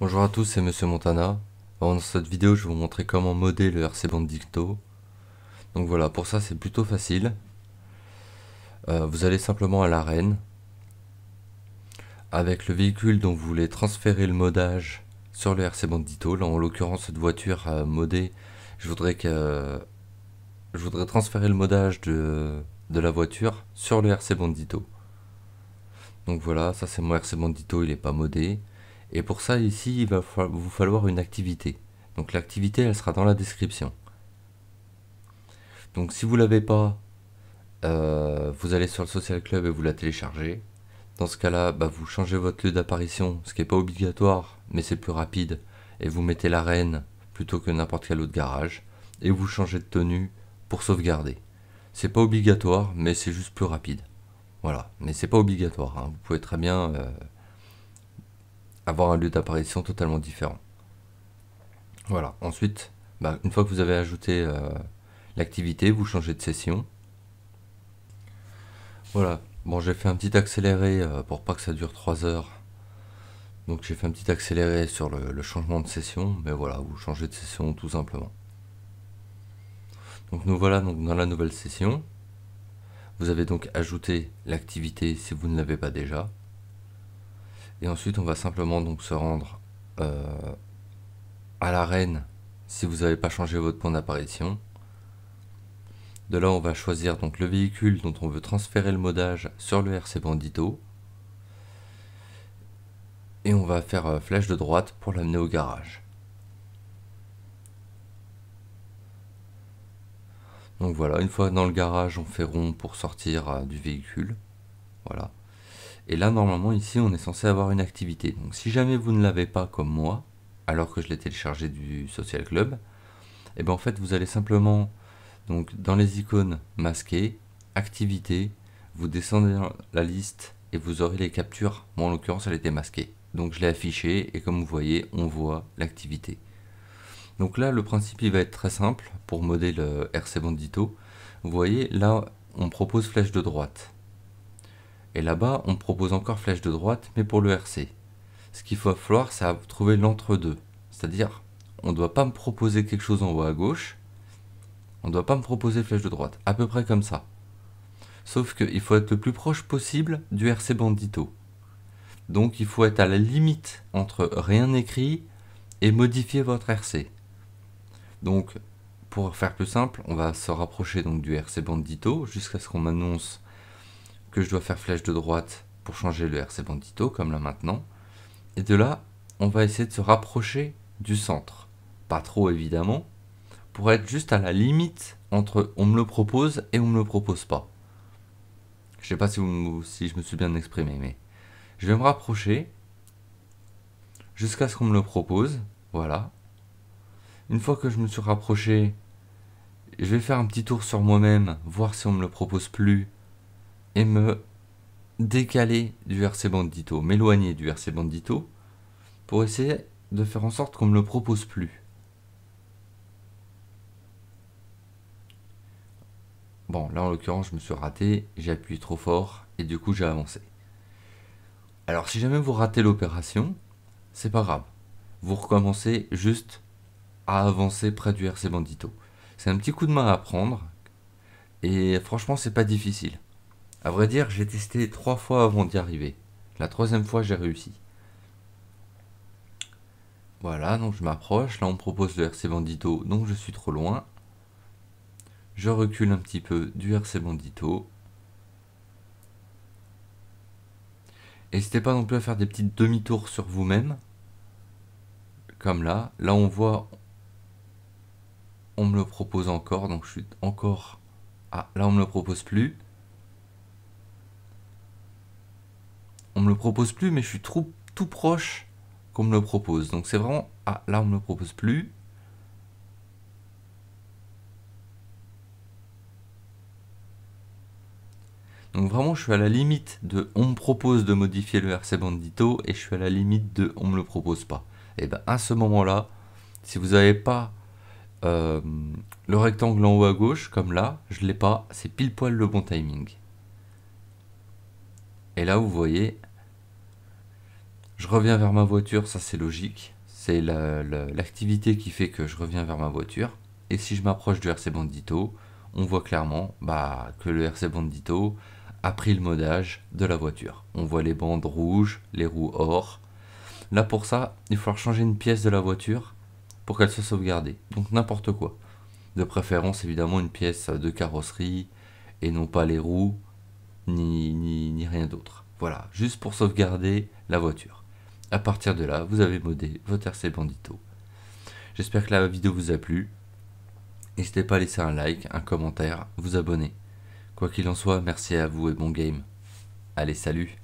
Bonjour à tous, c'est Monsieur Montana. dans cette vidéo, je vais vous montrer comment modder le RC Bandito. Donc voilà, pour ça, c'est plutôt facile. Euh, vous allez simplement à l'arène. Avec le véhicule dont vous voulez transférer le modage sur le RC Bandito. Là, en l'occurrence, cette voiture modée, je voudrais que... je voudrais transférer le modage de, de la voiture sur le RC Bandito. Donc voilà, ça c'est mon RC Bandito, il n'est pas modé. Et pour ça, ici, il va vous falloir une activité. Donc l'activité, elle sera dans la description. Donc si vous ne l'avez pas, euh, vous allez sur le Social Club et vous la téléchargez. Dans ce cas-là, bah, vous changez votre lieu d'apparition, ce qui n'est pas obligatoire, mais c'est plus rapide. Et vous mettez l'arène plutôt que n'importe quel autre garage. Et vous changez de tenue pour sauvegarder. C'est pas obligatoire, mais c'est juste plus rapide. Voilà, mais c'est pas obligatoire. Hein. Vous pouvez très bien... Euh, avoir un lieu d'apparition totalement différent. Voilà, ensuite, bah, une fois que vous avez ajouté euh, l'activité, vous changez de session. Voilà, bon j'ai fait un petit accéléré euh, pour pas que ça dure 3 heures. Donc j'ai fait un petit accéléré sur le, changement de session, mais voilà, vous changez de session tout simplement. Donc nous voilà donc dans la nouvelle session. Vous avez donc ajouté l'activité si vous ne l'avez pas déjà. Et ensuite, on va simplement donc se rendre euh, à l'arène si vous n'avez pas changé votre point d'apparition. De là, on va choisir donc le véhicule dont on veut transférer le modage sur le RC Bandito. Et on va faire euh, flèche de droite pour l'amener au garage. Donc voilà, une fois dans le garage, on fait rond pour sortir euh, du véhicule. Voilà. Et là, normalement, ici, on est censé avoir une activité. Donc si jamais vous ne l'avez pas comme moi, alors que je l'ai téléchargé du Social Club, et eh bien en fait, vous allez simplement, donc dans les icônes masquées, activité, vous descendez dans la liste et vous aurez les captures. Moi, en l'occurrence, elle était masquée. Donc je l'ai affichée et comme vous voyez, on voit l'activité. Donc là, le principe, il va être très simple pour modeler le RC Bandito. Vous voyez, là, on propose flèche de droite. Et là-bas, on propose encore flèche de droite, mais pour le RC. Ce qu'il faut falloir, c'est trouver l'entre-deux. C'est-à-dire, on ne doit pas me proposer quelque chose en haut à gauche, on ne doit pas me proposer flèche de droite. À peu près comme ça. Sauf qu'il faut être le plus proche possible du RC Bandito. Donc il faut être à la limite entre rien écrit et modifier votre RC. Donc, pour faire plus simple, on va se rapprocher donc du RC Bandito jusqu'à ce qu'on m'annonce je dois faire flèche de droite pour changer le RC Bandito, comme là maintenant. Et de là, on va essayer de se rapprocher du centre. Pas trop évidemment, pour être juste à la limite entre on me le propose et on me le propose pas. Je sais pas si, si je me suis bien exprimé, mais je vais me rapprocher jusqu'à ce qu'on me le propose. Voilà. Une fois que je me suis rapproché, je vais faire un petit tour sur moi-même, voir si on me le propose plus et me décaler du RC Bandito, m'éloigner du RC Bandito, pour essayer de faire en sorte qu'on ne me le propose plus. Bon, là en l'occurrence, je me suis raté, j'ai appuyé trop fort et du coup j'ai avancé. Alors si jamais vous ratez l'opération, c'est pas grave. Vous recommencez juste à avancer près du RC Bandito. C'est un petit coup de main à prendre et franchement, c'est pas difficile. À vrai dire, j'ai testé trois fois avant d'y arriver. La troisième fois, j'ai réussi. Voilà, donc je m'approche. Là, on me propose le RC Bandito, donc je suis trop loin. Je recule un petit peu du RC Bandito. N'hésitez pas non plus à faire des petites demi-tours sur vous-même. Comme là. Là, on voit... On me le propose encore, donc je suis encore... Ah, là, on me le propose plus. on me le propose plus, mais je suis trop, tout proche qu'on me le propose. Donc c'est vraiment, ah là on me le propose plus. Donc vraiment je suis à la limite de on me propose de modifier le RC Bandito et je suis à la limite de on me le propose pas. Et bien à ce moment là, si vous n'avez pas euh, le rectangle en haut à gauche, comme là, je l'ai pas, c'est pile poil le bon timing. Et là, vous voyez, je reviens vers ma voiture, ça c'est logique. C'est l'activité qui fait que je reviens vers ma voiture. Et si je m'approche du RC Bandito, on voit clairement bah, que le RC Bandito a pris le modage de la voiture. On voit les bandes rouges, les roues or. Là pour ça, il faut changer une pièce de la voiture pour qu'elle soit sauvegardée. Donc n'importe quoi. De préférence évidemment une pièce de carrosserie et non pas les roues ni rien d'autre. Voilà, juste pour sauvegarder la voiture. À partir de là, vous avez modé votre RC Bandito. J'espère que la vidéo vous a plu. N'hésitez pas à laisser un like, un commentaire, vous abonner. Quoi qu'il en soit, merci à vous et bon game. Allez, salut